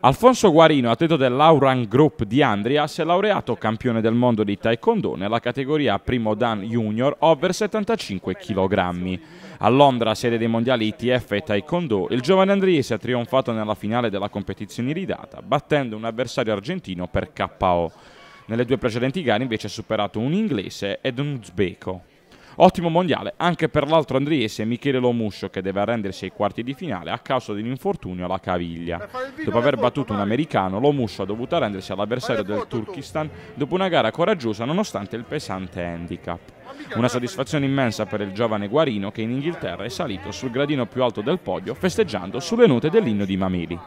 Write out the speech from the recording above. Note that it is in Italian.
Alfonso Guarino, atleta dell'Auran Group di Andria, si è laureato campione del mondo di taekwondo nella categoria primo dan junior over 75 kg. A Londra, sede dei mondiali ITF e taekwondo, il giovane andriese ha trionfato nella finale della competizione iridata, battendo un avversario argentino per KO. Nelle due precedenti gare invece ha superato un inglese ed un uzbeko. Ottimo mondiale anche per l'altro Andriese Michele Lomuscio che deve arrendersi ai quarti di finale a causa di un infortunio alla caviglia. Dopo aver battuto un americano, Lomuscio ha dovuto arrendersi all'avversario del Turkistan dopo una gara coraggiosa nonostante il pesante handicap. Una soddisfazione immensa per il giovane Guarino che in Inghilterra è salito sul gradino più alto del podio festeggiando sulle note dell'inno di Mameli.